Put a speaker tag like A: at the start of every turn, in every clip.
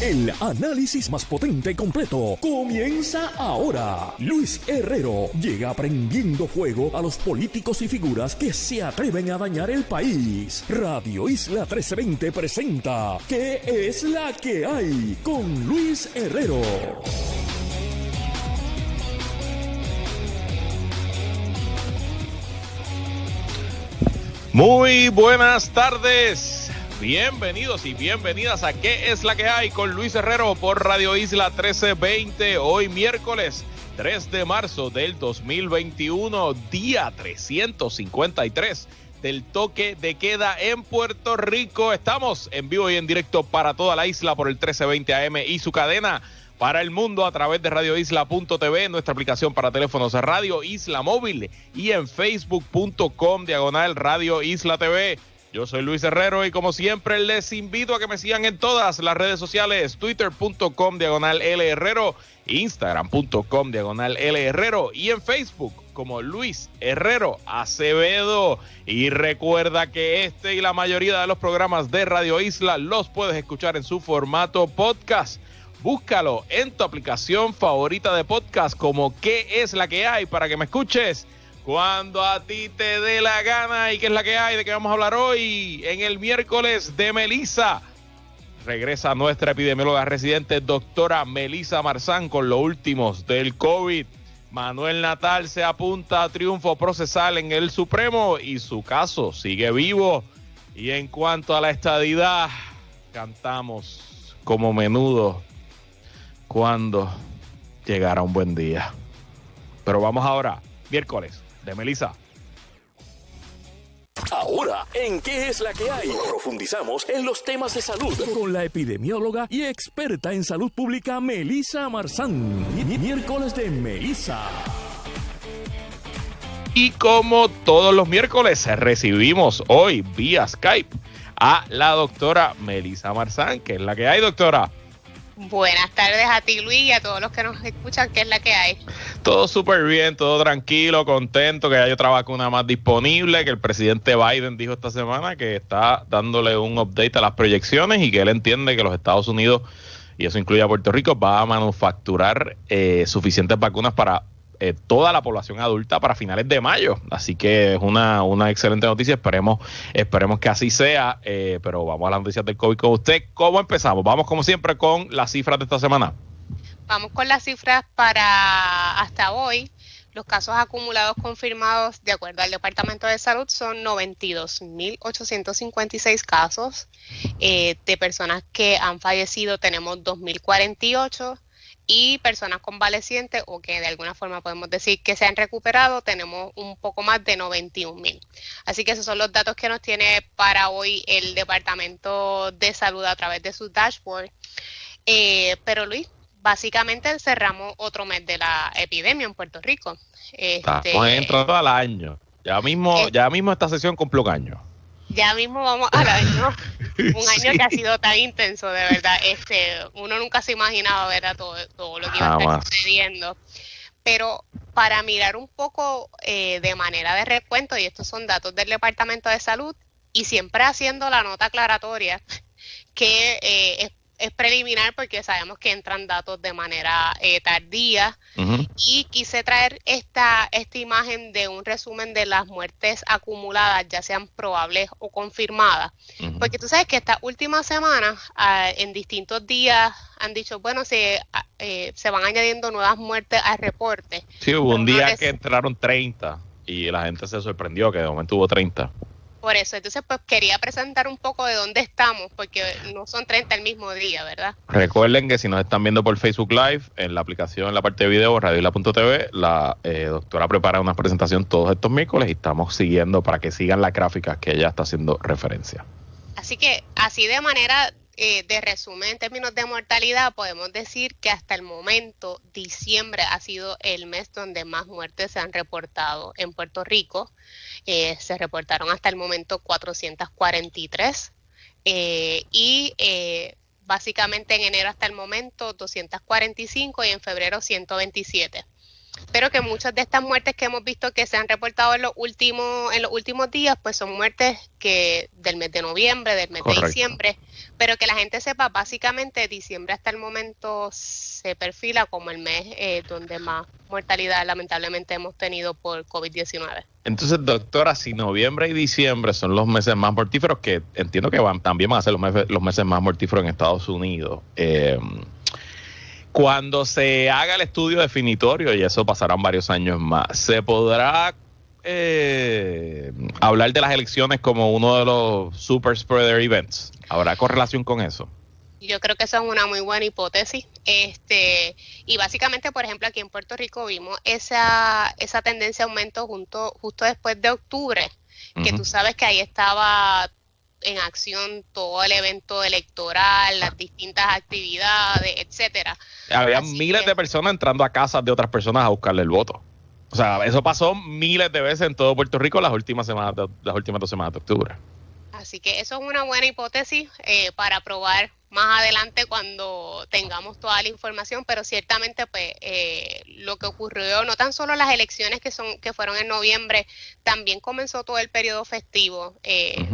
A: El análisis más potente y completo comienza ahora. Luis Herrero llega prendiendo fuego a los políticos y figuras que se atreven a dañar el país. Radio Isla 1320 presenta ¿Qué es la que hay? con Luis Herrero. Muy buenas tardes. Bienvenidos y bienvenidas a ¿Qué es la que hay? con Luis Herrero por Radio Isla 1320, hoy miércoles 3 de marzo del 2021, día 353 del toque de queda en Puerto Rico. Estamos en vivo y en directo para toda la isla por el 1320 AM y su cadena para el mundo a través de radioisla.tv, nuestra aplicación para teléfonos Radio Isla Móvil y en facebook.com diagonal Radio Isla TV. Yo soy Luis Herrero y como siempre les invito a que me sigan en todas las redes sociales, twitter.com diagonal L Herrero, instagram.com diagonal L Herrero y en Facebook como Luis Herrero Acevedo. Y recuerda que este y la mayoría de los programas de Radio Isla los puedes escuchar en su formato podcast. Búscalo en tu aplicación favorita de podcast como ¿Qué es la que hay? para que me escuches cuando a ti te dé la gana y que es la que hay, de qué vamos a hablar hoy en el miércoles de Melisa. Regresa nuestra epidemióloga residente, doctora Melisa Marzán, con los últimos del COVID. Manuel Natal se apunta a triunfo procesal en el Supremo y su caso sigue vivo. Y en cuanto a la estadidad, cantamos como menudo cuando llegará un buen día. Pero vamos ahora, miércoles, Melisa. Ahora, ¿en qué es la que hay? Profundizamos en los temas de salud con la epidemióloga y experta en salud pública Melisa Marzán. Miércoles de Melisa. Y como todos los miércoles, recibimos hoy vía Skype a la doctora Melisa Marzán, que es la que hay, doctora.
B: Buenas tardes a ti Luis y a todos los que nos escuchan, ¿qué es la que hay.
A: Todo súper bien, todo tranquilo, contento, que hay otra vacuna más disponible, que el presidente Biden dijo esta semana que está dándole un update a las proyecciones y que él entiende que los Estados Unidos, y eso incluye a Puerto Rico, va a manufacturar eh, suficientes vacunas para eh, toda la población adulta para finales de mayo. Así que es una, una excelente noticia. Esperemos, esperemos que así sea. Eh, pero vamos a las noticias del COVID con usted. ¿Cómo empezamos? Vamos como siempre con las cifras de esta semana.
B: Vamos con las cifras para hasta hoy. Los casos acumulados confirmados, de acuerdo al Departamento de Salud, son 92.856 casos. Eh, de personas que han fallecido tenemos 2.048 y personas convalecientes o que de alguna forma podemos decir que se han recuperado, tenemos un poco más de 91 mil. Así que esos son los datos que nos tiene para hoy el Departamento de Salud a través de su dashboard. Eh, pero Luis, básicamente cerramos otro mes de la epidemia en Puerto Rico. Este, Estamos entrando
A: al año. Ya mismo, eh, ya mismo esta sesión cumple un año
B: ya mismo vamos a la Un año que ha sido tan intenso, de verdad. Este, uno nunca se imaginaba, ¿verdad? Todo, todo lo que iba a ah, estar sucediendo. Pero para mirar un poco eh, de manera de recuento, y estos son datos del Departamento de Salud, y siempre haciendo la nota aclaratoria, que eh, es preliminar porque sabemos que entran datos de manera eh, tardía y quise traer esta, esta imagen de un resumen de las muertes acumuladas, ya sean probables o confirmadas, porque tú sabes que esta última semana, ah, en distintos días han dicho, bueno, se, ah, eh, se van añadiendo nuevas muertes al reporte.
A: Sí, hubo un día que entraron 30 y la gente se sorprendió que de momento hubo 30.
B: Por eso, entonces pues quería presentar un poco de dónde estamos, porque no son 30 el mismo día, ¿verdad?
A: Recuerden que si nos están viendo por Facebook Live, en la aplicación, en la parte de video, radioila.tv, la eh, doctora prepara una presentación todos estos miércoles y estamos siguiendo para que sigan las gráficas que ella está haciendo referencia.
B: Así que así de manera eh, de resumen, en términos de mortalidad, podemos decir que hasta el momento, diciembre ha sido el mes donde más muertes se han reportado en Puerto Rico. Eh, se reportaron hasta el momento 443 y eh, básicamente en enero hasta el momento 245 y en febrero 127 pero que muchas de estas muertes que hemos visto que se han reportado en los últimos en los últimos días pues son muertes que del mes de noviembre del mes de diciembre pero que la gente sepa básicamente diciembre hasta el momento se perfila como el mes eh, donde más mortalidad lamentablemente hemos tenido por COVID-19
A: entonces doctora si noviembre y diciembre son los meses más mortíferos que entiendo que van también van a ser los meses, los meses más mortíferos en Estados Unidos eh, cuando se haga el estudio definitorio, y eso pasarán varios años más, se podrá eh, hablar de las elecciones como uno de los super spreader events. ¿Habrá correlación con
B: eso? Yo creo que esa es una muy buena hipótesis. Este, y básicamente, por ejemplo, aquí en Puerto Rico vimos esa, esa tendencia de aumento junto, justo después de octubre, que tú sabes que ahí estaba en acción todo el evento electoral, las distintas actividades, etcétera.
A: Había miles de personas entrando a casas de otras personas a buscarle el voto. O sea, eso pasó miles de veces en todo Puerto Rico las últimas semanas, las últimas dos semanas de octubre.
B: Así que eso es una buena hipótesis eh, para probar más adelante cuando tengamos toda la información, pero ciertamente pues eh, lo que ocurrió, no tan solo las elecciones que son que fueron en noviembre, también comenzó todo el periodo festivo. Eh,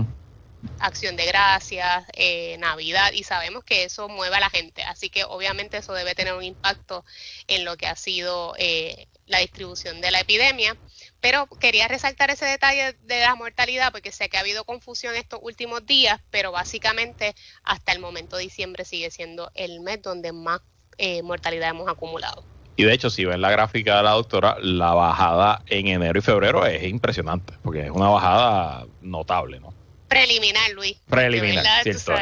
B: acción de gracias, eh, Navidad, y sabemos que eso mueve a la gente. Así que obviamente eso debe tener un impacto en lo que ha sido eh, la distribución de la epidemia. Pero quería resaltar ese detalle de la mortalidad porque sé que ha habido confusión estos últimos días, pero básicamente hasta el momento de diciembre sigue siendo el mes donde más eh, mortalidad hemos acumulado.
A: Y de hecho, si ven la gráfica de la doctora, la bajada en enero y febrero es impresionante, porque es una bajada notable, ¿no?
B: Preliminar, Luis. Preliminar, cierto,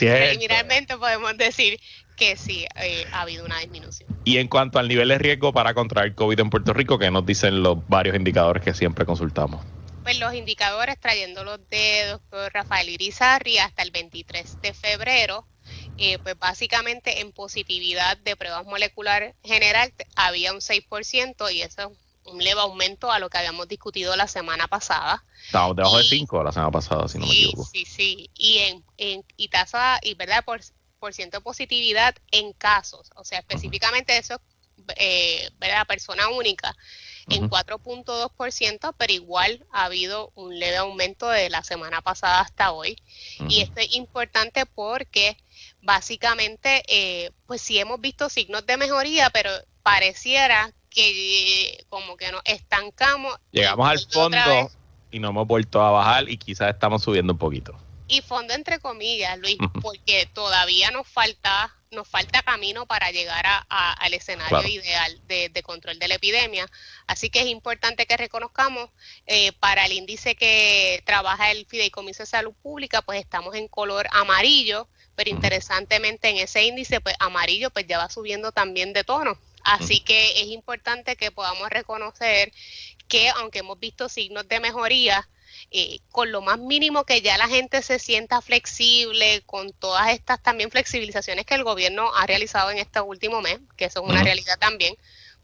B: Preliminarmente podemos decir que sí eh, ha habido una disminución.
A: Y en cuanto al nivel de riesgo para contraer COVID en Puerto Rico, ¿qué nos dicen los varios indicadores que siempre consultamos?
B: Pues los indicadores, trayéndolos de doctor Rafael Irizarri hasta el 23 de febrero, eh, pues básicamente en positividad de pruebas moleculares general había un 6% y eso es un leve aumento a lo que habíamos discutido la semana pasada.
A: Estamos debajo de 5 la semana pasada, si no me equivoco.
B: Sí, sí, y, en, y tasa, y verdad, por, por ciento de positividad en casos, o sea, específicamente eso eh, ¿verdad? persona única en 4.2%, pero igual ha habido un leve aumento de la semana pasada hasta hoy. Y esto es importante porque básicamente, eh, pues sí hemos visto signos de mejoría, pero pareciera que como que nos estancamos.
A: Llegamos al fondo y no hemos vuelto a bajar y quizás estamos subiendo un poquito.
B: Y fondo entre comillas, Luis, porque todavía nos falta nos falta camino para llegar a, al escenario ideal de, control de la epidemia. Así que es importante que reconozcamos, eh, para el índice que trabaja el Fideicomiso de Salud Pública, pues estamos en color amarillo, pero interesantemente en ese índice, pues amarillo, pues ya va subiendo también de tono. Así que es importante que podamos reconocer que aunque hemos visto signos de mejoría, eh, con lo más mínimo que ya la gente se sienta flexible, con todas estas también flexibilizaciones que el gobierno ha realizado en este último mes, que eso es una realidad también,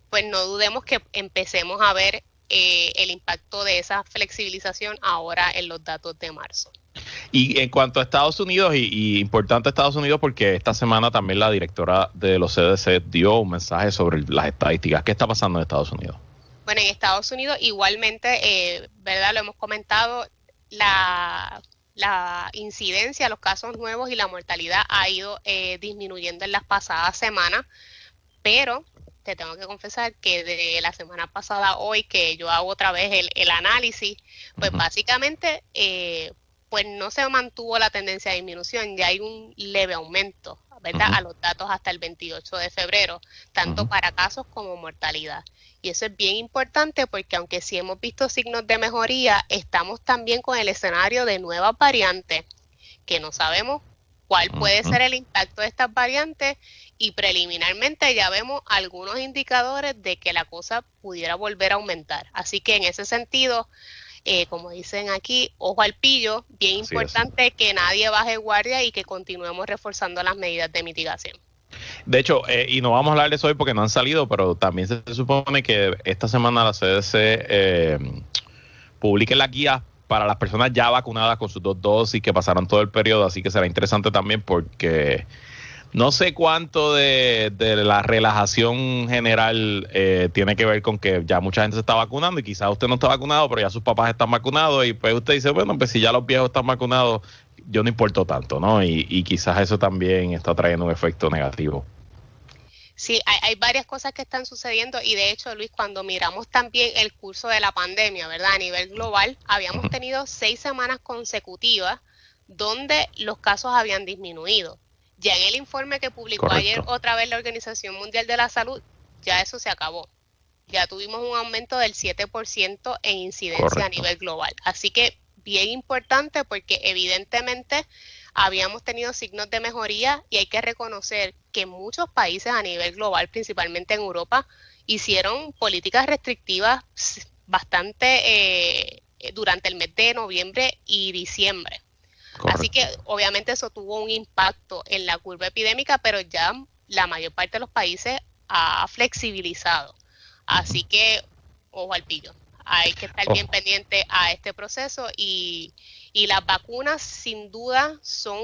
B: pues no dudemos que empecemos a ver eh, el impacto de esa flexibilización ahora en los datos de marzo.
A: Y en cuanto a Estados Unidos, y, importante Estados Unidos porque esta semana también la directora de los CDC dio un mensaje sobre las estadísticas. ¿Qué está pasando en Estados Unidos?
B: Bueno, en Estados Unidos igualmente, eh, ¿verdad? Lo hemos comentado, la, la, incidencia, los casos nuevos y la mortalidad ha ido eh, disminuyendo en las pasadas semanas, pero te tengo que confesar que de la semana pasada hoy, que yo hago otra vez el, análisis, pues básicamente... Eh, pues no se mantuvo la tendencia de disminución, ya hay un leve aumento, ¿verdad? A los datos hasta el 28 de febrero, tanto para casos como mortalidad. Y eso es bien importante porque aunque sí hemos visto signos de mejoría, estamos también con el escenario de nueva variante, que no sabemos cuál puede ser el impacto de estas variantes y preliminarmente ya vemos algunos indicadores de que la cosa pudiera volver a aumentar. Así que en ese sentido, eh, como dicen aquí, ojo al pillo, bien importante que nadie baje guardia y que continuemos reforzando las medidas de mitigación.
A: De hecho, eh, y no vamos a hablarles hoy porque no han salido, pero también se supone que esta semana la CDC eh, publique la guía para las personas ya vacunadas con sus dos dosis que pasaron todo el periodo, así que será interesante también porque no sé cuánto de, la relajación general eh, tiene que ver con que ya mucha gente se está vacunando y quizás usted no está vacunado, pero ya sus papás están vacunados y pues usted dice, bueno, pues si ya los viejos están vacunados, yo no importo tanto, ¿no? Y, quizás eso también está trayendo un efecto negativo.
B: Sí, hay, hay, varias cosas que están sucediendo y de hecho, Luis, cuando miramos también el curso de la pandemia, ¿verdad? A nivel global, habíamos tenido seis semanas consecutivas donde los casos habían disminuido. Ya en el informe que publicó ayer otra vez la Organización Mundial de la Salud, ya eso se acabó. Ya tuvimos un aumento del 7% en incidencia a nivel global. Así que bien importante porque evidentemente habíamos tenido signos de mejoría y hay que reconocer que muchos países a nivel global, principalmente en Europa, hicieron políticas restrictivas bastante eh, durante el mes de noviembre y diciembre. Así que obviamente eso tuvo un impacto en la curva epidémica, pero ya la mayor parte de los países ha flexibilizado. Así que, ojo al pillo, hay que estar bien pendiente a este proceso y, y las vacunas sin duda son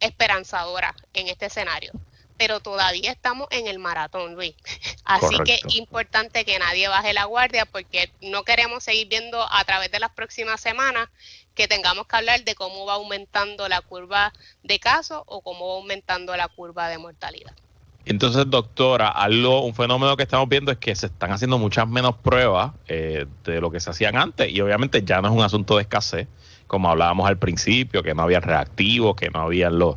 B: esperanzadoras en este escenario pero todavía estamos en el maratón, Luis. Así que es importante que nadie baje la guardia porque no queremos seguir viendo a través de las próximas semanas que tengamos que hablar de cómo va aumentando la curva de casos o cómo va aumentando la curva de mortalidad.
A: Entonces, doctora, algo, un fenómeno que estamos viendo es que se están haciendo muchas menos pruebas eh, de lo que se hacían antes y obviamente ya no es un asunto de escasez, como hablábamos al principio, que no había reactivos, que no había los,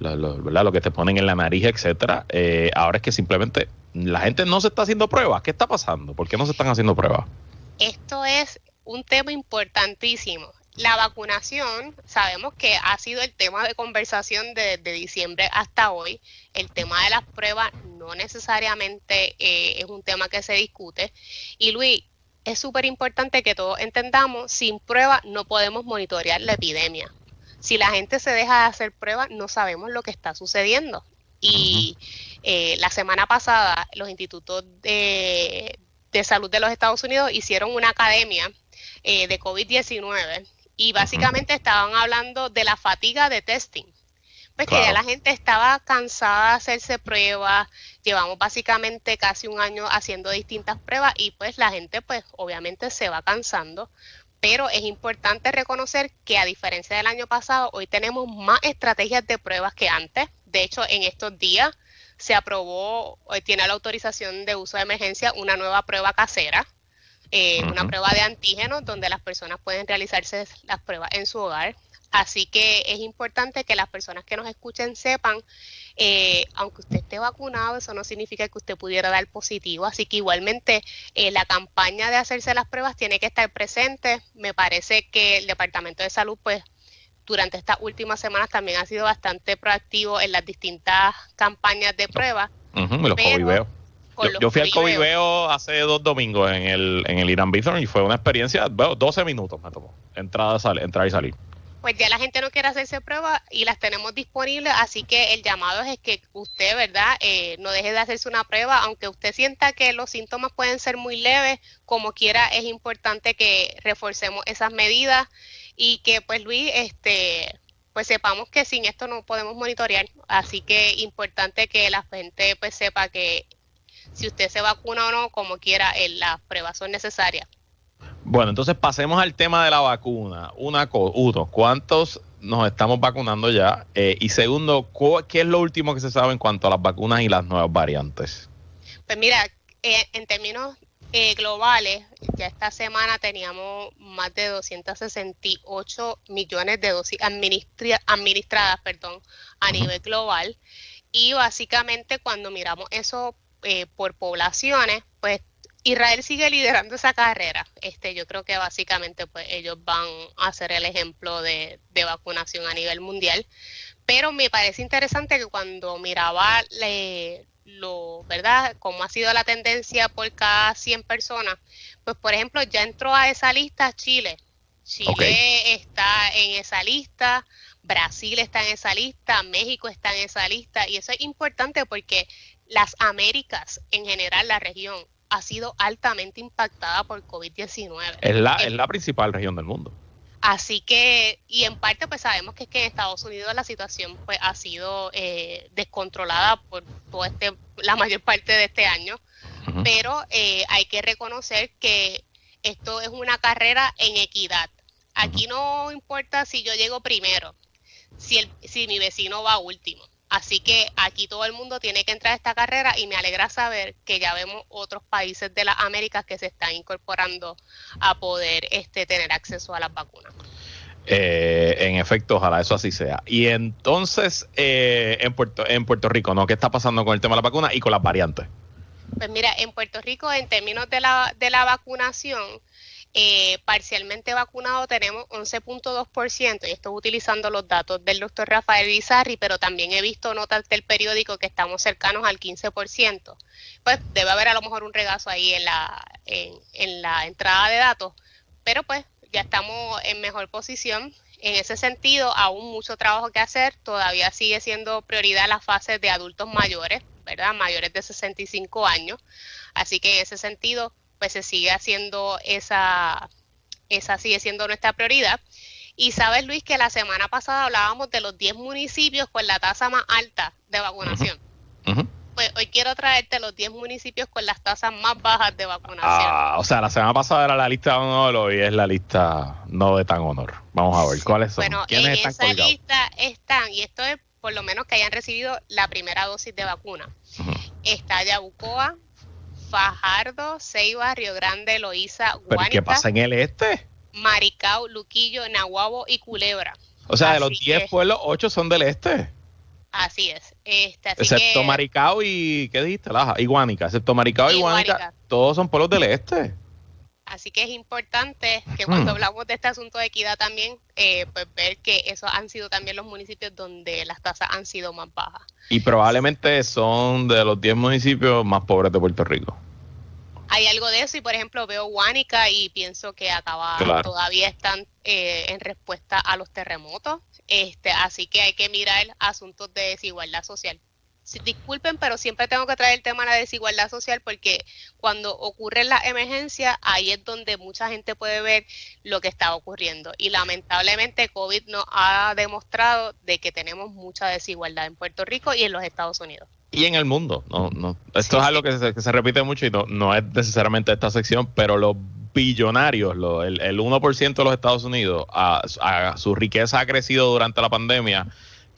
A: lo, que te ponen en la nariz, etcétera. Eh, ahora es que simplemente la gente no se está haciendo pruebas. ¿Qué está pasando? ¿Por qué no se están haciendo pruebas?
B: Esto es un tema importantísimo. La vacunación, sabemos que ha sido el tema de conversación desde de diciembre hasta hoy. El tema de las pruebas no necesariamente eh, es un tema que se discute. Y Luis, es súper importante que todos entendamos, sin pruebas no podemos monitorear la epidemia. Si la gente se deja de hacer pruebas, no sabemos lo que está sucediendo. Y eh, la semana pasada los institutos de, salud de los Estados Unidos hicieron una academia eh, de COVID-19 y básicamente estaban hablando de la fatiga de testing. Pues que ya la gente estaba cansada de hacerse pruebas, llevamos básicamente casi un año haciendo distintas pruebas y pues la gente pues obviamente se va cansando pero es importante reconocer que a diferencia del año pasado, hoy tenemos más estrategias de pruebas que antes. De hecho, en estos días se aprobó, hoy tiene la autorización de uso de emergencia una nueva prueba casera, eh, una prueba de antígenos donde las personas pueden realizarse las pruebas en su hogar Así que es importante que las personas que nos escuchen sepan, eh, aunque usted esté vacunado, eso no significa que usted pudiera dar positivo. Así que igualmente eh, la campaña de hacerse las pruebas tiene que estar presente. Me parece que el Departamento de Salud, pues, durante estas últimas semanas también ha sido bastante proactivo en las distintas campañas de pruebas.
A: yo, fui al Coviveo hace dos domingos en el, en el Irán Bizon y fue una experiencia, bueno, 12 minutos me tomó, entrada, entrar y salir
B: pues ya la gente no quiere hacerse pruebas y las tenemos disponibles, así que el llamado es que usted, ¿verdad?, eh, no deje de hacerse una prueba, aunque usted sienta que los síntomas pueden ser muy leves, como quiera, es importante que reforcemos esas medidas y que, pues, Luis, este pues sepamos que sin esto no podemos monitorear, así que importante que la gente pues sepa que si usted se vacuna o no, como quiera, eh, las pruebas son necesarias.
A: Bueno, entonces pasemos al tema de la vacuna. Una uno, ¿cuántos nos estamos vacunando ya? Eh, y segundo, ¿qué es lo último que se sabe en cuanto a las vacunas y las nuevas variantes?
B: Pues mira, eh, en términos eh, globales, ya esta semana teníamos más de 268 millones de dosis administradas perdón, a nivel global. Y básicamente cuando miramos eso por poblaciones, Israel sigue liderando esa carrera. Este, yo creo que básicamente pues ellos van a ser el ejemplo de, vacunación a nivel mundial. Pero me parece interesante que cuando miraba lo, ¿verdad? Cómo ha sido la tendencia por cada 100 personas, pues por ejemplo ya entró a esa lista Chile. Chile está en esa lista, Brasil está en esa lista, México está en esa lista y eso es importante porque las Américas en general, la región, ha sido altamente impactada por COVID-19. Eh,
A: es la, principal región del mundo.
B: Así que, y en parte pues sabemos que en Estados Unidos la situación pues ha sido eh, descontrolada por todo este, la mayor parte de este año, pero eh, hay que reconocer que esto es una carrera en equidad. Aquí no importa si yo llego primero, si, el, si mi vecino va último. Así que aquí todo el mundo tiene que entrar a esta carrera y me alegra saber que ya vemos otros países de las Américas que se están incorporando a poder este, tener acceso a las vacunas.
A: Eh, en efecto, ojalá eso así sea. Y entonces, eh, en, Puerto, en Puerto Rico, ¿no? ¿Qué está pasando con el tema de la vacuna y con las variantes?
B: Pues mira, en Puerto Rico, en términos de la, de la vacunación, eh, parcialmente vacunado tenemos 11.2%, y estoy utilizando los datos del doctor Rafael Bizarri, pero también he visto notas del periódico que estamos cercanos al 15%. Pues debe haber a lo mejor un regazo ahí en la, en, la entrada de datos, pero pues ya estamos en mejor posición. En ese sentido, aún mucho trabajo que hacer, todavía sigue siendo prioridad las fases de adultos mayores, ¿verdad? Mayores de 65 años. Así que en ese sentido, pues se sigue haciendo esa, esa sigue siendo nuestra prioridad. Y sabes, Luis, que la semana pasada hablábamos de los 10 municipios con la tasa más alta de vacunación. Pues hoy quiero traerte los 10 municipios con las tasas más bajas de vacunación.
A: Ah, o sea, la semana pasada era la lista de honor, hoy es la lista no de tan honor. Vamos a ver, ¿cuáles son? Bueno, en esa
B: lista están, y esto es por lo menos que hayan recibido la primera dosis de vacuna. Está Yabucoa, Fajardo, Ceiba, Río Grande, Loíza, Guanica,
A: ¿Pero qué pasa en el este?
B: Maricao, Luquillo, Nahuabo y Culebra.
A: O sea, de los 10 pueblos, 8 son del este.
B: Así es. Este, excepto
A: Maricao y, ¿qué dijiste? Laja, Excepto Maricao y, Guanica, todos son pueblos del este.
B: Así que es importante que hmm. cuando hablamos de este asunto de equidad también, eh, pues ver que esos han sido también los municipios donde las tasas han sido más bajas.
A: Y probablemente son de los 10 municipios más pobres de Puerto Rico.
B: Hay algo de eso y, por ejemplo, veo Huánica y pienso que acaba todavía están eh, en respuesta a los terremotos. Este, así que hay que mirar asuntos de desigualdad social disculpen, pero siempre tengo que traer el tema de la desigualdad social porque cuando ocurre la emergencia, ahí es donde mucha gente puede ver lo que está ocurriendo. Y lamentablemente COVID nos ha demostrado de que tenemos mucha desigualdad en Puerto Rico y en los Estados Unidos.
A: Y en el mundo, no, no. Esto es algo que se, repite mucho y no, es necesariamente esta sección, pero los billonarios, lo, el, 1% de los Estados Unidos, su riqueza ha crecido durante la pandemia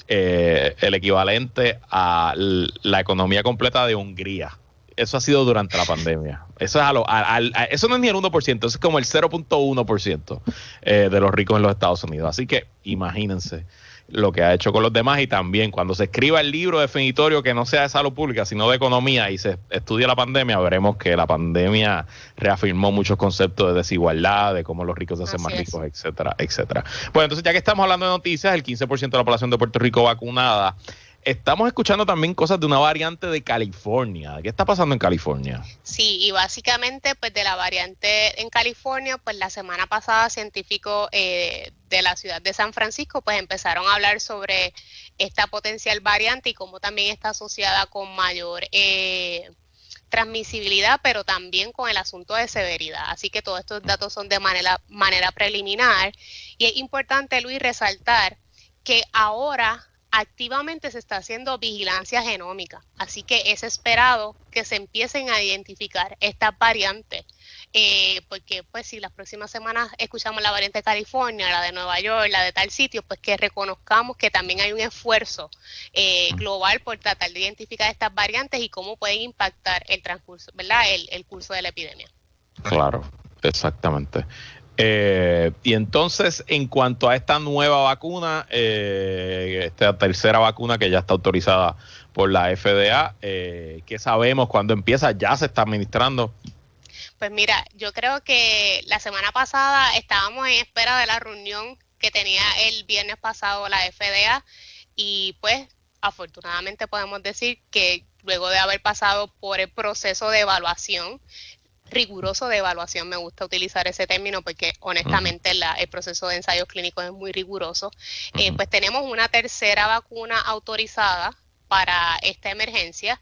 A: eh, el equivalente a la economía completa de Hungría. Eso ha sido durante la pandemia. Eso, es eso no es ni el 1%, es como el 0.1% eh, de los ricos en los Estados Unidos. Así que imagínense lo que ha hecho con los demás y también cuando se escriba el libro definitorio que no sea de salud pública, sino de economía y se estudie la pandemia, veremos que la pandemia reafirmó muchos conceptos de desigualdad, de cómo los ricos se hacen más ricos, etcétera, etcétera. Bueno, entonces ya que estamos hablando de noticias, el 15% de la población de Puerto Rico vacunada Estamos escuchando también cosas de una variante de California. ¿Qué está pasando en California?
B: Sí, y básicamente, pues de la variante en California, pues la semana pasada científicos eh, de la ciudad de San Francisco, pues empezaron a hablar sobre esta potencial variante y cómo también está asociada con mayor eh, transmisibilidad, pero también con el asunto de severidad. Así que todos estos datos son de manera, manera preliminar y es importante, Luis, resaltar que ahora activamente se está haciendo vigilancia genómica, así que es esperado que se empiecen a identificar estas variantes, eh, porque pues si las próximas semanas escuchamos la variante de California, la de Nueva York, la de tal sitio, pues que reconozcamos que también hay un esfuerzo eh, global por tratar de identificar estas variantes y cómo pueden impactar el transcurso, ¿verdad? el curso de la epidemia.
A: Claro, exactamente. Eh, y entonces, en cuanto a esta nueva vacuna, eh, esta tercera vacuna que ya está autorizada por la FDA, eh, sabemos cuando empieza, ya se está administrando.
B: Pues mira, yo creo que la semana pasada estábamos en espera de la reunión que tenía el viernes pasado la FDA y pues afortunadamente podemos decir que luego de haber pasado por el proceso de evaluación riguroso de evaluación. Me gusta utilizar ese término porque honestamente la, el proceso de ensayos clínicos es muy riguroso. Eh, pues tenemos una tercera vacuna autorizada para esta emergencia.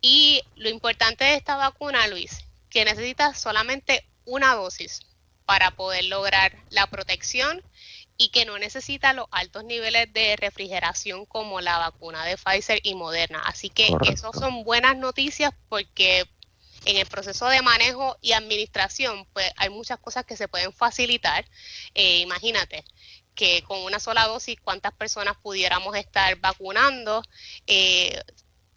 B: Y lo importante de esta vacuna, Luis, que necesita solamente una dosis para poder lograr la protección y que no necesita los altos niveles de refrigeración como la vacuna de Pfizer y Moderna. Así que esos son buenas noticias porque en el proceso de manejo y administración, pues hay muchas cosas que se pueden facilitar. Eh, imagínate que con una sola dosis cuántas personas pudiéramos estar vacunando. Eh,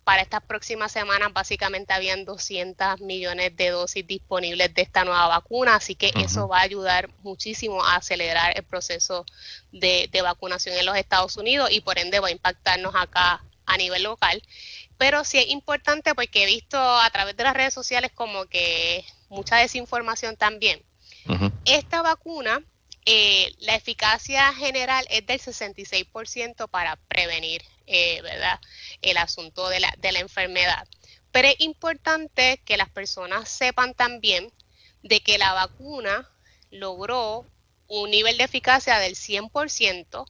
B: para estas próximas semanas básicamente habían 200 millones de dosis disponibles de esta nueva vacuna, así que eso va a ayudar muchísimo a acelerar el proceso de vacunación en los Estados Unidos y por ende va a impactarnos acá a nivel local pero sí es importante porque he visto a través de las redes sociales como que mucha desinformación también. Esta vacuna, eh, la eficacia general es del 66% para prevenir, eh, ¿verdad?, el asunto de la enfermedad. Pero es importante que las personas sepan también de que la vacuna logró un nivel de eficacia del 100%,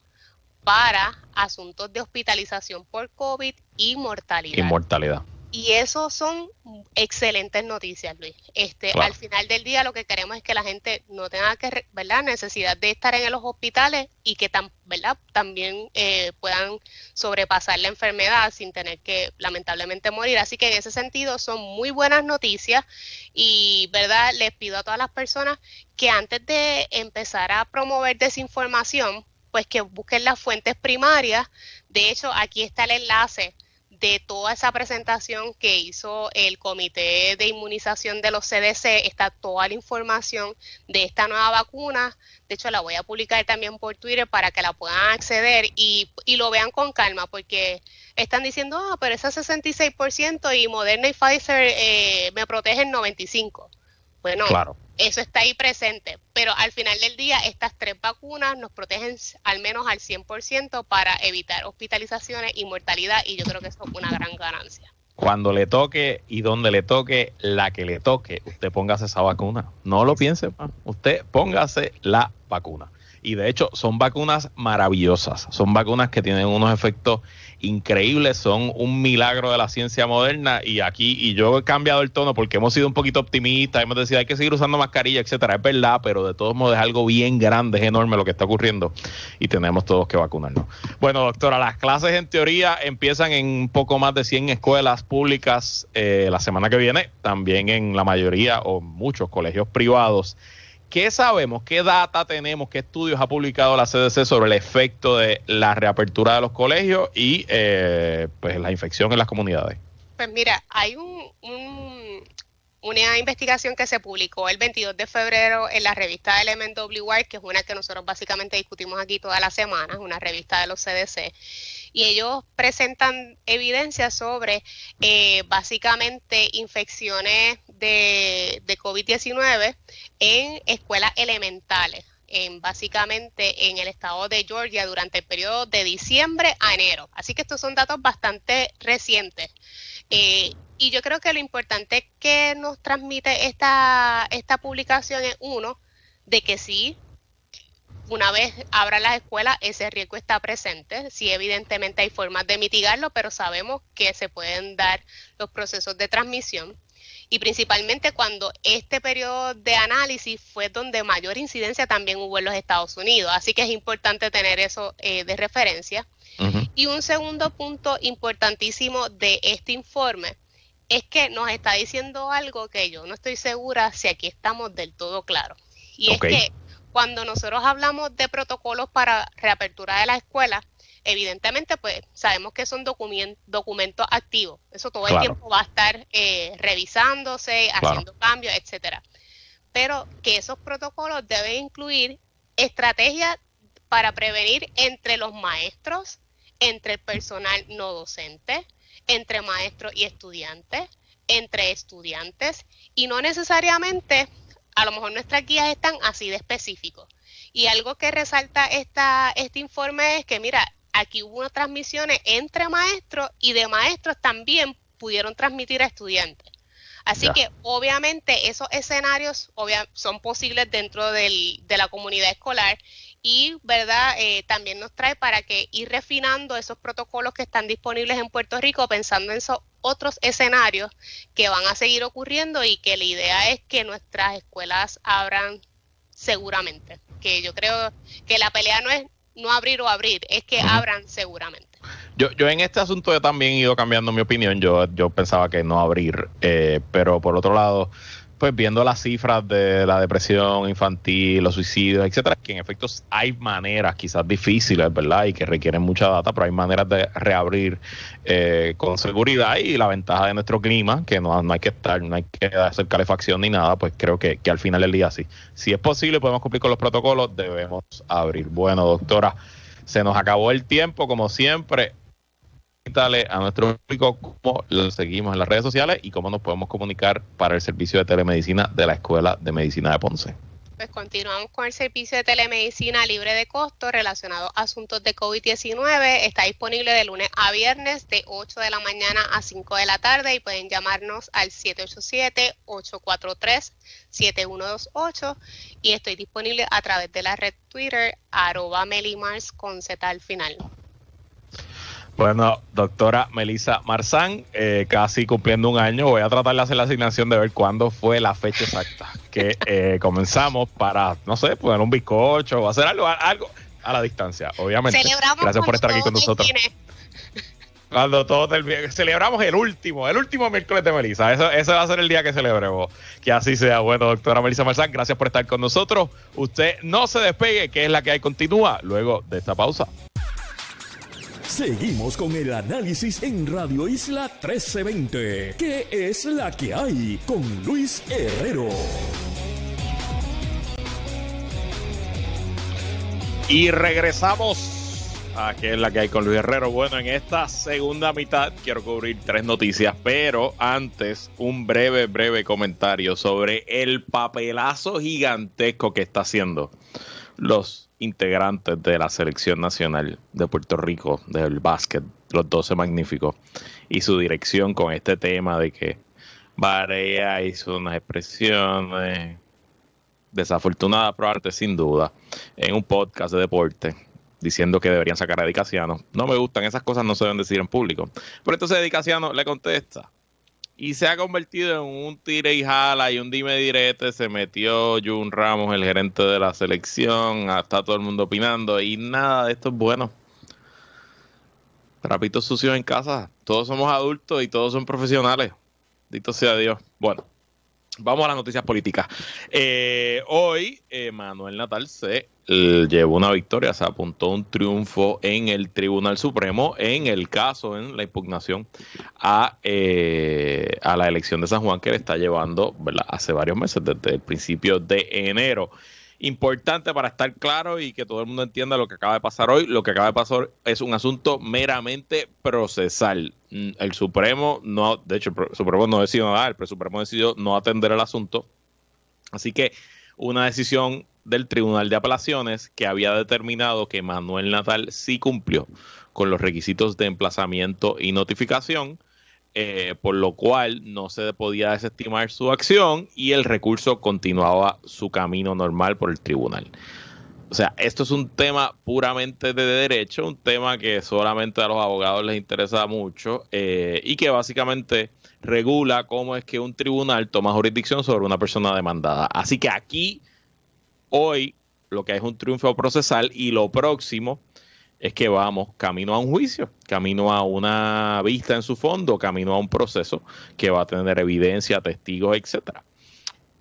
B: para asuntos de hospitalización por COVID y mortalidad. Y eso son excelentes noticias, Luis. Este, Al final del día lo que queremos es que la gente no tenga que, ¿verdad? necesidad de estar en los hospitales y que también eh, puedan sobrepasar la enfermedad sin tener que lamentablemente morir. Así que en ese sentido son muy buenas noticias y verdad les pido a todas las personas que antes de empezar a promover desinformación, pues que busquen las fuentes primarias. De hecho, aquí está el enlace de toda esa presentación que hizo el Comité de Inmunización de los CDC, está toda la información de esta nueva vacuna. De hecho, la voy a publicar también por Twitter para que la puedan acceder y, lo vean con calma, porque están diciendo, ah, pero esa 66% y Moderna y Pfizer eh, me protegen 95%. Bueno, claro. eso está ahí presente, pero al final del día estas tres vacunas nos protegen al menos al 100% para evitar hospitalizaciones y mortalidad y yo creo que eso es una gran ganancia.
A: Cuando le toque y donde le toque, la que le toque, usted póngase esa vacuna. No lo piense usted póngase la vacuna. Y de hecho son vacunas maravillosas, son vacunas que tienen unos efectos increíbles, son un milagro de la ciencia moderna y aquí, y yo he cambiado el tono porque hemos sido un poquito optimistas, hemos decidido hay que seguir usando mascarilla, etcétera, es verdad, pero de todos modos es algo bien grande, es enorme lo que está ocurriendo y tenemos todos que vacunarnos. Bueno, doctora, las clases en teoría empiezan en un poco más de 100 escuelas públicas eh, la semana que viene, también en la mayoría o muchos colegios privados. ¿Qué sabemos? ¿Qué data tenemos? ¿Qué estudios ha publicado la CDC sobre el efecto de la reapertura de los colegios y eh, pues la infección en las comunidades?
B: Pues mira, hay un, un, una investigación que se publicó el 22 de febrero en la revista Element White, que es una que nosotros básicamente discutimos aquí todas las semanas, una revista de los CDC y ellos presentan evidencia sobre eh, básicamente infecciones de, COVID-19 en escuelas elementales, en básicamente en el estado de Georgia durante el periodo de diciembre a enero. Así que estos son datos bastante recientes. Eh, y yo creo que lo importante que nos transmite esta, esta publicación es uno, de que sí, una vez abran las escuelas, ese riesgo está presente. si evidentemente hay formas de mitigarlo, pero sabemos que se pueden dar los procesos de transmisión y principalmente cuando este periodo de análisis fue donde mayor incidencia también hubo en los Estados Unidos. Así que es importante tener eso eh, de referencia. Y un segundo punto importantísimo de este informe es que nos está diciendo algo que yo no estoy segura si aquí estamos del todo claro. Y es que cuando nosotros hablamos de protocolos para reapertura de la escuela, evidentemente pues sabemos que son documentos activos, eso todo el tiempo va a estar eh, revisándose, haciendo cambios, etcétera. Pero que esos protocolos deben incluir estrategias para prevenir entre los maestros, entre el personal no docente, entre maestros y estudiantes, entre estudiantes y no necesariamente a lo mejor nuestras guías están así de específicos. Y algo que resalta esta, este informe es que, mira, aquí hubo transmisiones entre maestros y de maestros también pudieron transmitir a estudiantes. Así que obviamente esos escenarios son posibles dentro de la comunidad escolar y verdad eh, también nos trae para que ir refinando esos protocolos que están disponibles en Puerto Rico pensando en esos otros escenarios que van a seguir ocurriendo y que la idea es que nuestras escuelas abran seguramente que yo creo que la pelea no es no abrir o abrir, es que abran seguramente.
A: Yo, yo en este asunto he también ido cambiando mi opinión, yo, yo pensaba que no abrir, eh, pero por otro lado pues viendo las cifras de la depresión infantil, los suicidios, etcétera, que en efecto hay maneras quizás difíciles, ¿verdad? Y que requieren mucha data, pero hay maneras de reabrir eh, con seguridad y la ventaja de nuestro clima, que no, no hay que estar, no hay que hacer calefacción ni nada, pues creo que, que al final del día sí. Si es posible, podemos cumplir con los protocolos, debemos abrir. Bueno, doctora, se nos acabó el tiempo, como siempre a nuestro público cómo lo seguimos en las redes sociales y cómo nos podemos comunicar para el servicio de telemedicina de la Escuela de Medicina de Ponce.
B: Pues continuamos con el servicio de telemedicina libre de costo relacionado a asuntos de COVID-19. Está disponible de lunes a viernes de 8 de la mañana a 5 de la tarde y pueden llamarnos al 787-843-7128. Y estoy disponible a través de la red Twitter arroba Z al final.
A: Bueno, doctora Melissa Marzán, eh, casi cumpliendo un año, voy a tratar de hacer la asignación de ver cuándo fue la fecha exacta que eh, comenzamos para, no sé, poner un bizcocho o hacer algo, algo a la distancia, obviamente. Celebramos Gracias por estar aquí con nosotros. Cuando todo celebramos el último, el último miércoles de Melissa. ese va a ser el día que celebremos. Que así sea. Bueno, doctora Melissa Marzán, gracias por estar con nosotros. Usted no se despegue, que es la que hay continúa luego de esta pausa. Seguimos con el análisis en Radio Isla 1320. ¿Qué es la que hay? Con Luis Herrero. Y regresamos a ah, ¿Qué es la que hay con Luis Herrero. Bueno, en esta segunda mitad quiero cubrir tres noticias, pero antes un breve, breve comentario sobre el papelazo gigantesco que está haciendo los integrantes de la selección nacional de Puerto Rico del básquet, los 12 magníficos, y su dirección con este tema de que barea hizo unas expresiones desafortunadas, arte, sin duda, en un podcast de deporte diciendo que deberían sacar a Dicasiano. No me gustan, esas cosas no se deben decir en público. Pero entonces Dicasiano le contesta, y se ha convertido en un tire y jala y un dime direte. Se metió Jun Ramos, el gerente de la selección, está todo el mundo opinando y nada de esto es bueno. Trapitos sucios en casa, todos somos adultos y todos son profesionales. Dito sea Dios. Bueno, vamos a las noticias políticas. Eh, hoy Manuel Natal se eh, llevó una victoria, se apuntó un triunfo en el Tribunal Supremo en el caso, en la impugnación a, eh, la elección de San Juan que le está llevando hace varios meses, desde el principio de enero. Importante para estar claro y que todo el mundo entienda lo que acaba de pasar hoy. Lo que acaba de pasar es un asunto meramente procesal. Mm, el Supremo no, de hecho, el Supremo no decidió nada, el Supremo decidió no atender el asunto. Así que una decisión del Tribunal de Apelaciones que había determinado que Manuel Natal sí cumplió con los requisitos de emplazamiento y notificación, eh, por lo cual no se podía desestimar su acción y el recurso continuaba su camino normal por el tribunal. O sea, esto es un tema puramente de derecho, un tema que solamente a los abogados les interesa mucho eh, y que básicamente regula cómo es que un tribunal toma jurisdicción sobre una persona demandada. Así que aquí Hoy lo que es un triunfo procesal y lo próximo es que vamos camino a un juicio, camino a una vista en su fondo, camino a un proceso que va a tener evidencia, testigos, etcétera.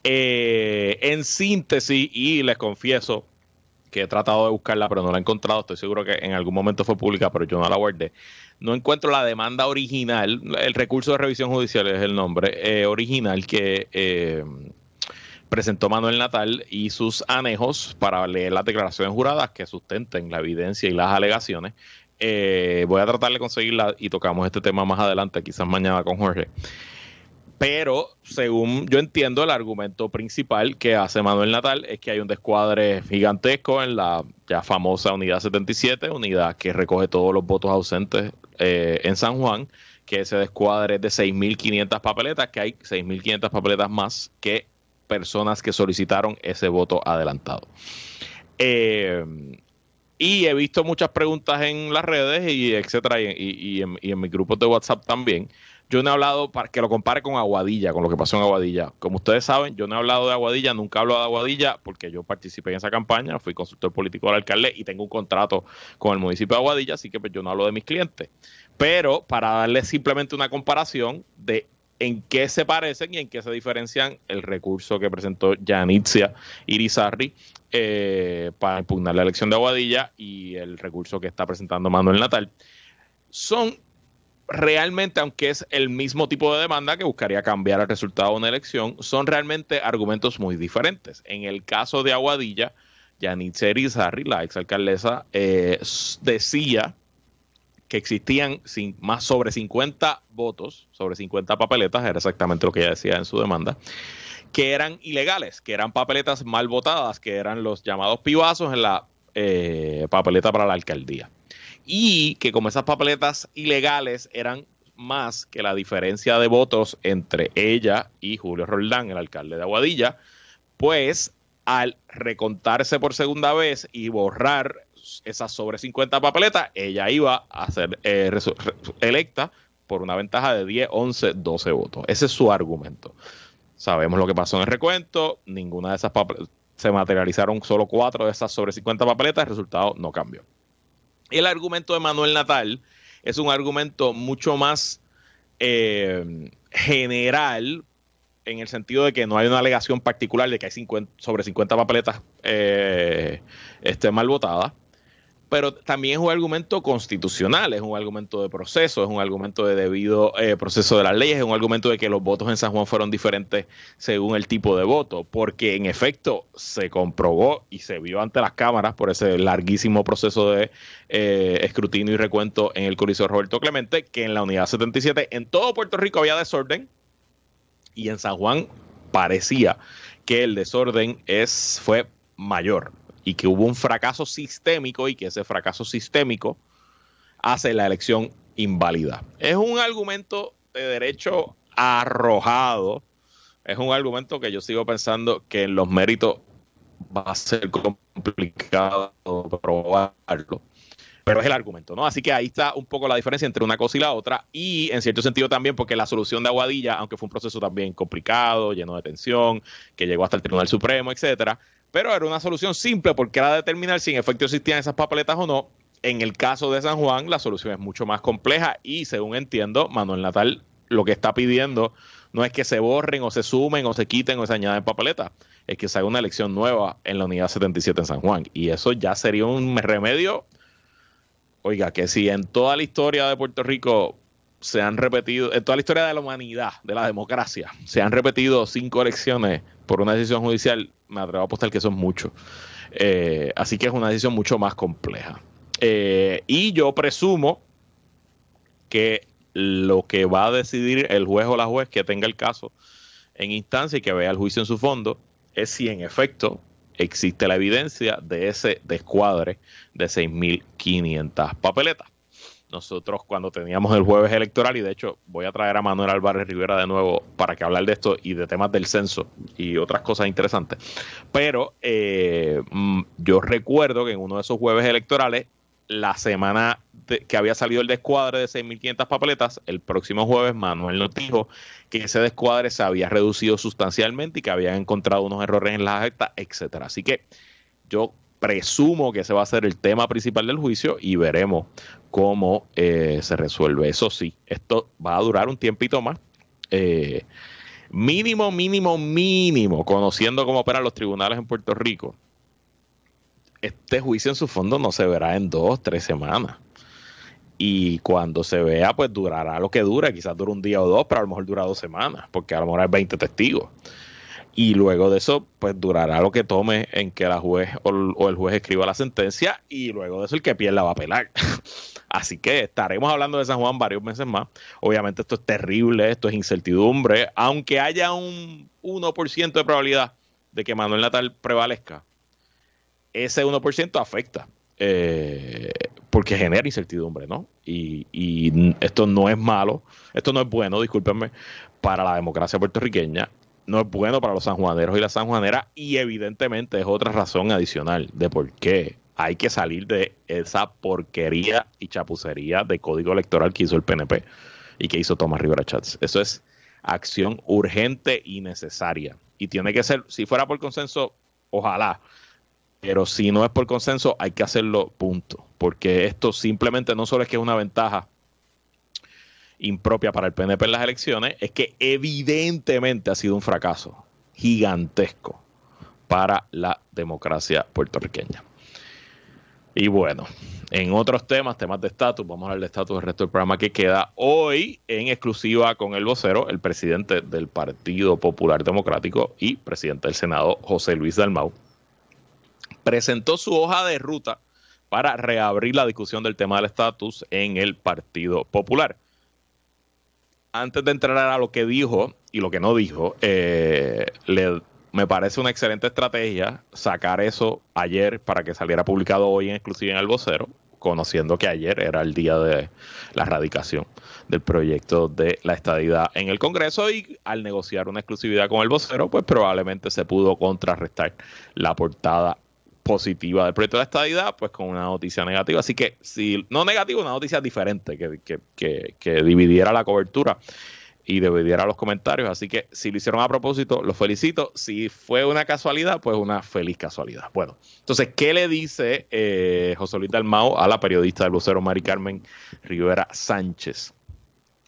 A: Eh, en síntesis, y les confieso que he tratado de buscarla, pero no la he encontrado. Estoy seguro que en algún momento fue pública, pero yo no la guardé. No encuentro la demanda original, el recurso de revisión judicial es el nombre eh, original que eh, presentó Manuel Natal y sus anejos para leer las declaraciones juradas que sustenten la evidencia y las alegaciones. Eh, voy a tratar de conseguirla y tocamos este tema más adelante, quizás mañana con Jorge. Pero, según yo entiendo, el argumento principal que hace Manuel Natal es que hay un descuadre gigantesco en la ya famosa Unidad 77, unidad que recoge todos los votos ausentes eh, en San Juan, que ese descuadre es de 6.500 papeletas, que hay 6.500 papeletas más que personas que solicitaron ese voto adelantado. Eh, y he visto muchas preguntas en las redes y etcétera, y, en, mis grupos de WhatsApp también. Yo no he hablado para que lo compare con Aguadilla, con lo que pasó en Aguadilla. Como ustedes saben, yo no he hablado de Aguadilla, nunca hablo de Aguadilla porque yo participé en esa campaña, fui consultor político del alcalde y tengo un contrato con el municipio de Aguadilla, así que pues, yo no hablo de mis clientes. Pero para darle simplemente una comparación de en qué se parecen y en qué se diferencian el recurso que presentó Yanitzia Irizarri eh, para impugnar la elección de Aguadilla y el recurso que está presentando Manuel Natal. Son realmente, aunque es el mismo tipo de demanda que buscaría cambiar el resultado de una elección, son realmente argumentos muy diferentes. En el caso de Aguadilla, Yanitzia Irizarri, la exalcaldesa, eh, decía que existían más sobre 50 votos, sobre 50 papeletas, era exactamente lo que ella decía en su demanda, que eran ilegales, que eran papeletas mal votadas, que eran los llamados pibazos en la eh, papeleta para la alcaldía. Y que como esas papeletas ilegales eran más que la diferencia de votos entre ella y Julio Roldán, el alcalde de Aguadilla, pues al recontarse por segunda vez y borrar esas sobre 50 papeletas, ella iba a ser eh, electa por una ventaja de 10, 11, 12 votos. Ese es su argumento. Sabemos lo que pasó en el recuento, ninguna de esas papeletas, se materializaron solo cuatro de esas sobre 50 papeletas, el resultado no cambió. El argumento de Manuel Natal es un argumento mucho más eh, general en el sentido de que no hay una alegación particular de que hay 50, sobre 50 papeletas eh, este, mal votadas pero también es un argumento constitucional, es un argumento de proceso, es un argumento de debido eh, proceso de las leyes, es un argumento de que los votos en San Juan fueron diferentes según el tipo de voto, porque en efecto se comprobó y se vio ante las cámaras por ese larguísimo proceso de eh, escrutinio y recuento en el Coliseo Roberto Clemente, que en la unidad 77 en todo Puerto Rico había desorden y en San Juan parecía que el desorden es, fue mayor y que hubo un fracaso sistémico y que ese fracaso sistémico hace la elección inválida. Es un argumento de derecho arrojado, es un argumento que yo sigo pensando que en los méritos va a ser complicado probarlo. Pero es el argumento, ¿no? Así que ahí está un poco la diferencia entre una cosa y la otra. Y en cierto sentido también, porque la solución de Aguadilla, aunque fue un proceso también complicado, lleno de tensión, que llegó hasta el Tribunal Supremo, etcétera, pero era una solución simple porque era determinar si en efecto existían esas papeletas o no. En el caso de San Juan, la solución es mucho más compleja y, según entiendo, Manuel Natal lo que está pidiendo no es que se borren o se sumen o se quiten o se añaden papeletas, es que se haga una elección nueva en la unidad 77 en San Juan. Y eso ya sería un remedio. Oiga, que si en toda la historia de Puerto Rico se han repetido, en toda la historia de la humanidad, de la democracia, se han repetido cinco elecciones por una decisión judicial, me atrevo a apostar que son muchos. Eh, así que es una decisión mucho más compleja. Eh, y yo presumo que lo que va a decidir el juez o la juez que tenga el caso en instancia y que vea el juicio en su fondo es si en efecto existe la evidencia de ese descuadre de 6.500 papeletas nosotros cuando teníamos el jueves electoral, y de hecho voy a traer a Manuel Álvarez Rivera de nuevo para que hablar de esto y de temas del censo y otras cosas interesantes. Pero eh, mm, yo recuerdo que en uno de esos jueves electorales, la semana que había salido el descuadre de 6.500 papeletas, el próximo jueves Manuel nos dijo que ese descuadre se había reducido sustancialmente y que habían encontrado unos errores en las actas, etcétera. Así que yo presumo que ese va a ser el tema principal del juicio y veremos cómo eh, se resuelve. Eso sí, esto va a durar un tiempito más. Eh, mínimo, mínimo, mínimo, conociendo cómo operan los tribunales en Puerto Rico, este juicio en su fondo no se verá en dos, tres semanas. Y cuando se vea, pues durará lo que dura, quizás dure un día o dos, pero a lo mejor dura dos semanas, porque a lo mejor hay 20 testigos y luego de eso, pues durará lo que tome en que la juez o, el juez escriba la sentencia y luego de eso el que pierda va a pelar. Así que estaremos hablando de San Juan varios meses más. Obviamente esto es terrible, esto es incertidumbre, aunque haya un 1% de probabilidad de que Manuel Natal prevalezca, ese 1% afecta. Eh, porque genera incertidumbre, ¿no? Y, y, esto no es malo, esto no es bueno, discúlpenme, para la democracia puertorriqueña no es bueno para los sanjuaneros y las sanjuaneras y evidentemente es otra razón adicional de por qué hay que salir de esa porquería y chapucería de código electoral que hizo el PNP y que hizo Tomás Rivera Chats. Eso es acción urgente y necesaria. Y tiene que ser, si fuera por consenso, ojalá, pero si no es por consenso, hay que hacerlo punto, porque esto simplemente no solo es que es una ventaja impropia para el PNP en las elecciones es que evidentemente ha sido un fracaso gigantesco para la democracia puertorriqueña. Y bueno, en otros temas, temas de estatus, vamos a hablar de estatus del resto del programa que queda hoy en exclusiva con el vocero, el presidente del Partido Popular Democrático y presidente del Senado, José Luis Dalmau, presentó su hoja de ruta para reabrir la discusión del tema del estatus en el Partido Popular antes de entrar a lo que dijo y lo que no dijo, eh, me parece una excelente estrategia sacar eso ayer para que saliera publicado hoy en exclusiva en El Vocero, conociendo que ayer era el día de la erradicación del proyecto de la estadidad en el Congreso y al negociar una exclusividad con el vocero, pues probablemente se pudo contrarrestar la portada positiva del proyecto de esta estadidad, pues con una noticia negativa. Así que, si no negativa, una noticia diferente que, dividiera la cobertura y dividiera los comentarios. Así que si lo hicieron a propósito, los felicito. Si fue una casualidad, pues una feliz casualidad. Bueno, entonces, ¿qué le dice eh, José Luis Dalmao a la periodista del Lucero Mari Carmen Rivera Sánchez?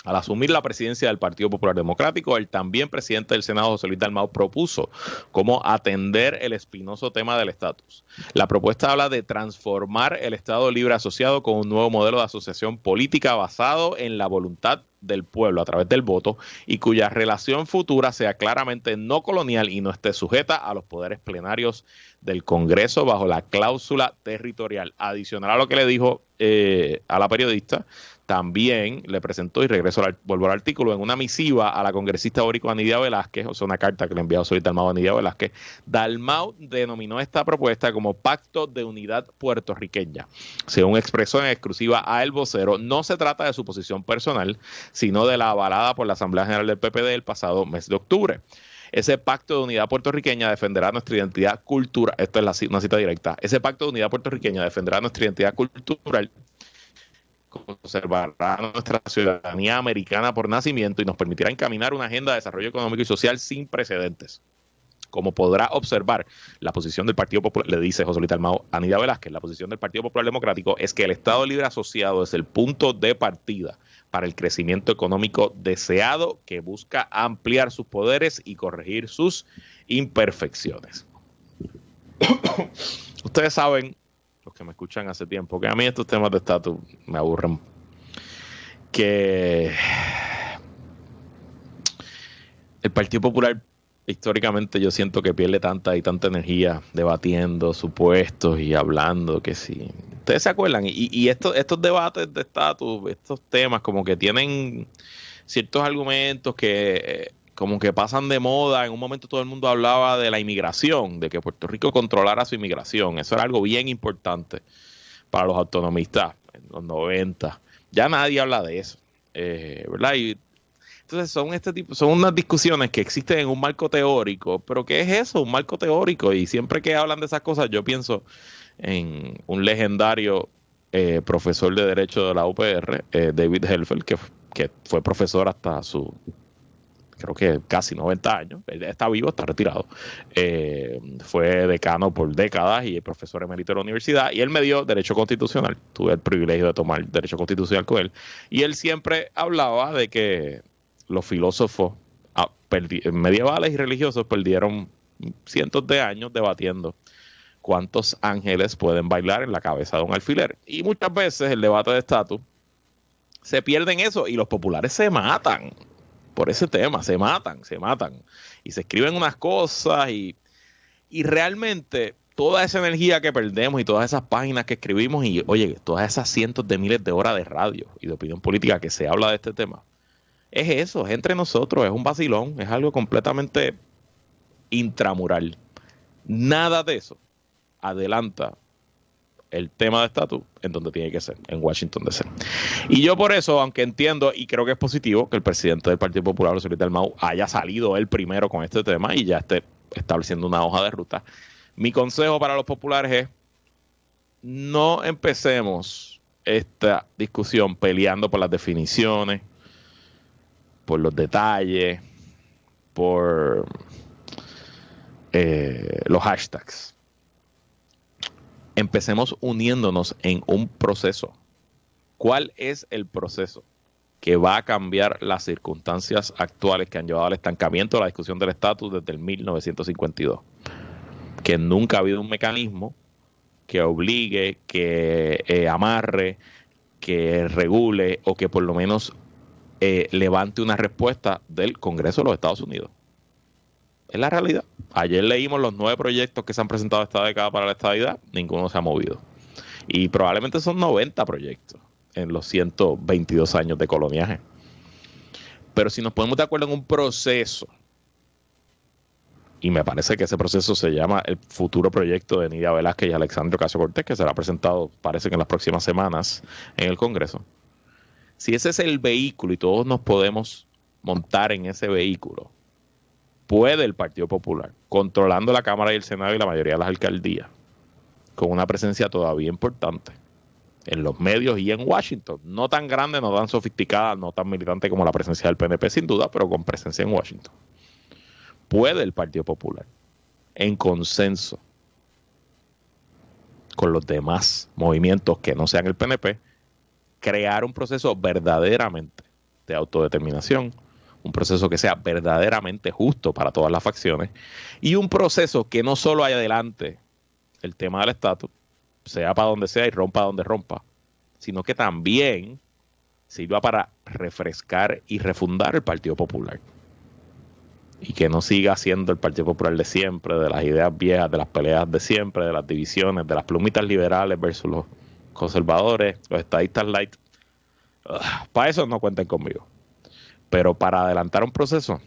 A: Al asumir la presidencia del Partido Popular Democrático, el también presidente del Senado, José Luis Dalmau, propuso cómo atender el espinoso tema del estatus. La propuesta habla de transformar el Estado libre asociado con un nuevo modelo de asociación política basado en la voluntad del pueblo a través del voto y cuya relación futura sea claramente no colonial y no esté sujeta a los poderes plenarios del Congreso bajo la cláusula territorial. Adicional a lo que le dijo eh, a la periodista, también le presentó, y regreso al, vuelvo al artículo, en una misiva a la congresista Orico Anidia Velázquez, o sea, una carta que le envió ahorita Dalmau Anidia Velázquez, Dalmau denominó esta propuesta como Pacto de Unidad Puertorriqueña. Según expresó en exclusiva a El Vocero, no se trata de su posición personal, sino de la avalada por la Asamblea General del PPD el pasado mes de octubre. Ese pacto de unidad puertorriqueña defenderá nuestra identidad cultural. Esto es la, una cita directa. Ese pacto de unidad puertorriqueña defenderá nuestra identidad cultural conservará nuestra ciudadanía americana por nacimiento y nos permitirá encaminar una agenda de desarrollo económico y social sin precedentes. Como podrá observar, la posición del Partido Popular, le dice José Luis Almao a Anida Velázquez, la posición del Partido Popular Democrático es que el Estado Libre Asociado es el punto de partida para el crecimiento económico deseado que busca ampliar sus poderes y corregir sus imperfecciones. Ustedes saben que me escuchan hace tiempo, que a mí estos temas de estatus me aburren. Que el Partido Popular históricamente yo siento que pierde tanta y tanta energía debatiendo supuestos y hablando que si Ustedes se acuerdan, y, y estos debates de estatus, estos temas como que tienen ciertos argumentos que eh, como que pasan de moda. En un momento todo el mundo hablaba de la inmigración, de que Puerto Rico controlara su inmigración. Eso era algo bien importante para los autonomistas en los 90. Ya nadie habla de eso, eh, ¿verdad? entonces son este tipo, son unas discusiones que existen en un marco teórico, pero ¿qué es eso? Un marco teórico. Y siempre que hablan de esas cosas, yo pienso en un legendario eh, profesor de Derecho de la UPR, eh, David Helfeld, que, que fue profesor hasta su creo que casi 90 años, está vivo, está retirado, eh, fue decano por décadas y profesor emérito de la universidad, y él me dio derecho constitucional, tuve el privilegio de tomar derecho constitucional con él, y él siempre hablaba de que los filósofos ah, medievales y religiosos perdieron cientos de años debatiendo cuántos ángeles pueden bailar en la cabeza de un alfiler. Y muchas veces el debate de estatus se pierde eso y los populares se matan por ese tema, se matan, se matan. Y se escriben unas cosas y, realmente toda esa energía que perdemos y todas esas páginas que escribimos y, oye, todas esas cientos de miles de horas de radio y de opinión política que se habla de este tema, es eso, es entre nosotros, es un vacilón, es algo completamente intramural. Nada de eso adelanta el tema de estatus en donde tiene que ser, en Washington DC. Y yo por eso, aunque entiendo y creo que es positivo que el presidente del Partido Popular, José Luis Dalmau, haya salido él primero con este tema y ya esté estableciendo una hoja de ruta, mi consejo para los populares es no empecemos esta discusión peleando por las definiciones, por los detalles, por eh, los hashtags empecemos uniéndonos en un proceso. ¿Cuál es el proceso que va a cambiar las circunstancias actuales que han llevado al estancamiento de la discusión del estatus desde el 1952? Que nunca ha habido un mecanismo que obligue, que eh, amarre, que regule o que por lo menos eh, levante una respuesta del Congreso de los Estados Unidos. Es la realidad. Ayer leímos los nueve proyectos que se han presentado esta década para la estadidad, ninguno se ha movido. Y probablemente son 90 proyectos en los 122 años de coloniaje. Pero si nos ponemos de acuerdo en un proceso, y me parece que ese proceso se llama el futuro proyecto de Nidia Velázquez y Alexandro Casio Cortés, que será presentado, parece que en las próximas semanas, en el Congreso. Si ese es el vehículo y todos nos podemos montar en ese vehículo, puede el Partido Popular, controlando la Cámara y el Senado y la mayoría de las alcaldías, con una presencia todavía importante en los medios y en Washington. No tan grande, no tan sofisticada, no tan militante como la presencia del PNP, sin duda, pero con presencia en Washington. Puede el Partido Popular, en consenso con los demás movimientos que no sean el PNP, crear un proceso verdaderamente de autodeterminación un proceso que sea verdaderamente justo para todas las facciones y un proceso que no solo haya adelante el tema del estatus, sea para donde sea y rompa donde rompa, sino que también sirva para refrescar y refundar el Partido Popular. Y que no siga siendo el Partido Popular de siempre, de las ideas viejas, de las peleas de siempre, de las divisiones, de las plumitas liberales versus los conservadores, los estadistas light. para eso no cuenten conmigo. Pero para adelantar un proceso,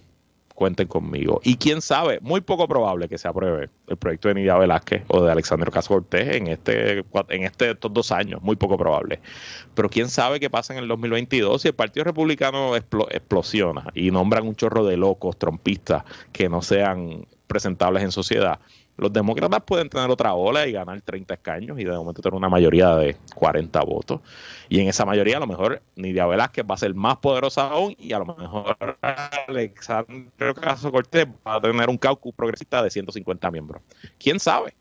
A: cuenten conmigo. Y quién sabe, muy poco probable que se apruebe el proyecto de Nidia Velázquez o de Alexandro Caso en este en este, estos dos años, muy poco probable. Pero quién sabe qué pasa en el 2022 si el Partido Republicano explosiona y nombran un chorro de locos, trompistas, que no sean presentables en sociedad los demócratas pueden tener otra ola y ganar 30 escaños y de momento tener una mayoría de 40 votos. Y en esa mayoría a lo mejor Nidia Velázquez va a ser más poderosa aún y a lo mejor Alexander Caso Cortés va a tener un caucus progresista de 150 miembros. ¿Quién sabe?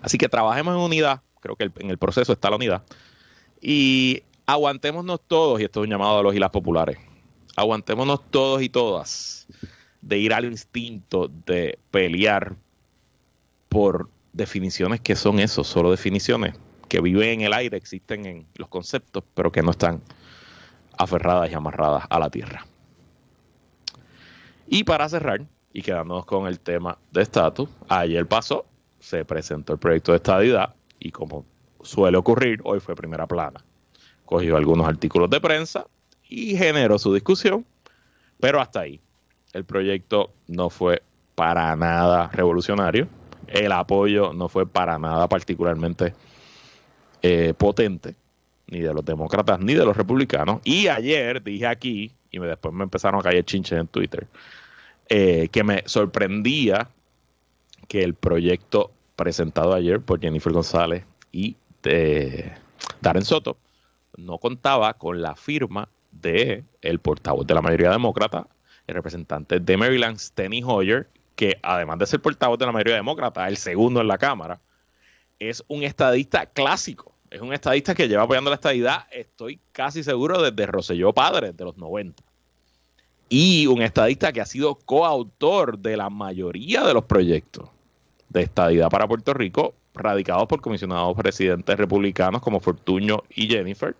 A: Así que trabajemos en unidad. Creo que en el proceso está la unidad. Y aguantémonos todos, y esto es un llamado a los y las populares, aguantémonos todos y todas de ir al instinto de pelear por definiciones que son eso, solo definiciones que viven en el aire, existen en los conceptos, pero que no están aferradas y amarradas a la tierra. Y para cerrar, y quedándonos con el tema de estatus, ayer pasó, se presentó el proyecto de estadidad y como suele ocurrir, hoy fue primera plana. Cogió algunos artículos de prensa y generó su discusión, pero hasta ahí. El proyecto no fue para nada revolucionario. El apoyo no fue para nada particularmente eh, potente, ni de los demócratas ni de los republicanos. Y ayer dije aquí, y me, después me empezaron a caer chinches en Twitter, eh, que me sorprendía que el proyecto presentado ayer por Jennifer González y de eh, Darren Soto no contaba con la firma de el portavoz de la mayoría demócrata, el representante de Maryland, Steny Hoyer, que además de ser portavoz de la mayoría demócrata, el segundo en la Cámara, es un estadista clásico. Es un estadista que lleva apoyando la estadidad, estoy casi seguro, desde Roselló Padre, de los 90. Y un estadista que ha sido coautor de la mayoría de los proyectos de estadidad para Puerto Rico, radicados por comisionados presidentes republicanos como Fortuño y Jennifer,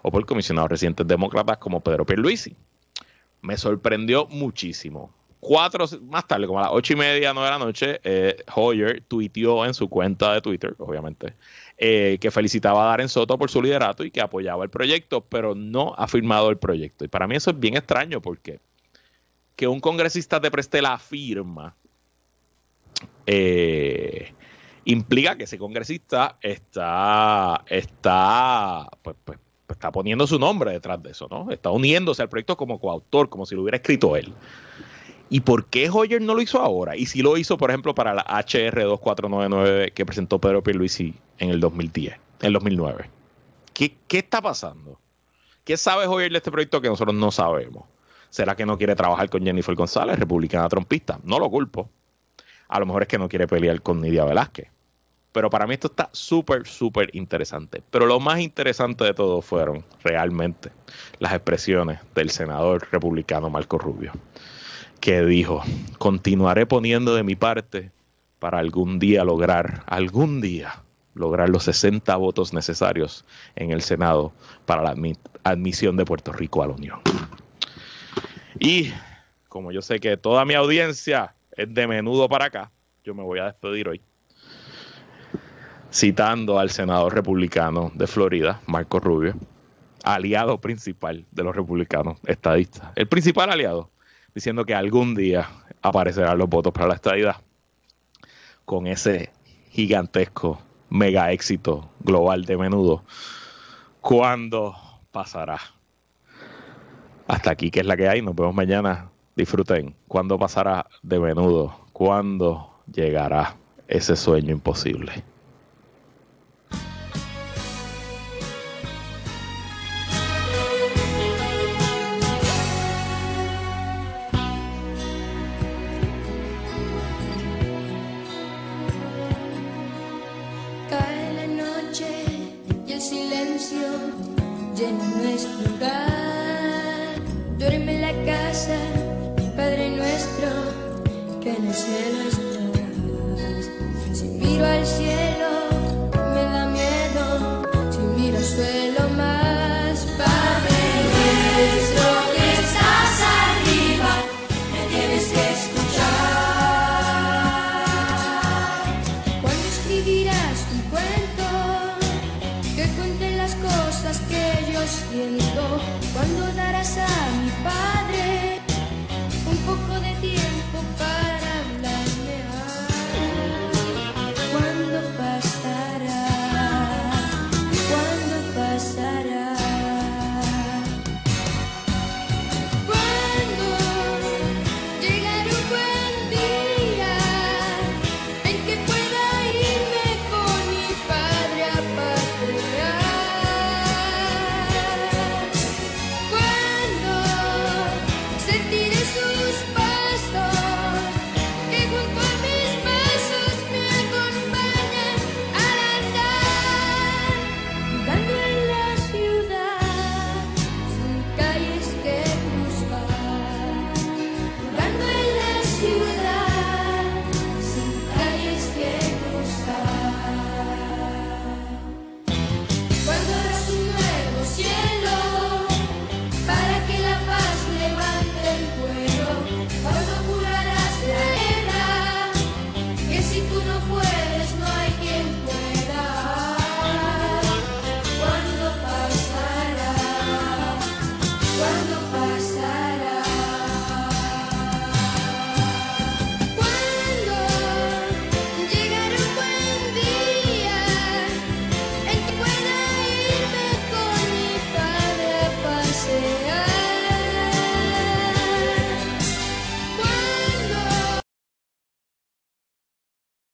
A: o por comisionados residentes demócratas como Pedro Pierluisi me sorprendió muchísimo. Cuatro, más tarde, como a las ocho y media, nueve de la noche, eh, Hoyer tuiteó en su cuenta de Twitter, obviamente, eh, que felicitaba a Darren Soto por su liderato y que apoyaba el proyecto, pero no ha firmado el proyecto. Y para mí eso es bien extraño porque que un congresista te preste la firma eh, implica que ese congresista está, está pues, pues, está poniendo su nombre detrás de eso, ¿no? Está uniéndose al proyecto como coautor, como si lo hubiera escrito él. ¿Y por qué Hoyer no lo hizo ahora? Y si lo hizo, por ejemplo, para la HR2499 que presentó Pedro Pierluisi en el 2010, en el 2009. ¿Qué, ¿Qué, está pasando? ¿Qué sabe Hoyer de este proyecto que nosotros no sabemos? ¿Será que no quiere trabajar con Jennifer González, republicana trompista? No lo culpo. A lo mejor es que no quiere pelear con Nidia Velázquez. Pero para mí esto está súper, súper interesante. Pero lo más interesante de todo fueron realmente las expresiones del senador republicano Marco Rubio, que dijo, continuaré poniendo de mi parte para algún día lograr, algún día lograr los 60 votos necesarios en el Senado para la admisión de Puerto Rico a la Unión. Y como yo sé que toda mi audiencia es de menudo para acá, yo me voy a despedir hoy citando al senador republicano de Florida, Marco Rubio, aliado principal de los republicanos estadistas, el principal aliado, diciendo que algún día aparecerán los votos para la estadidad con ese gigantesco mega éxito global de menudo. ¿Cuándo pasará? Hasta aquí, que es la que hay. Nos vemos mañana. Disfruten. ¿Cuándo pasará de menudo? ¿Cuándo llegará ese sueño imposible?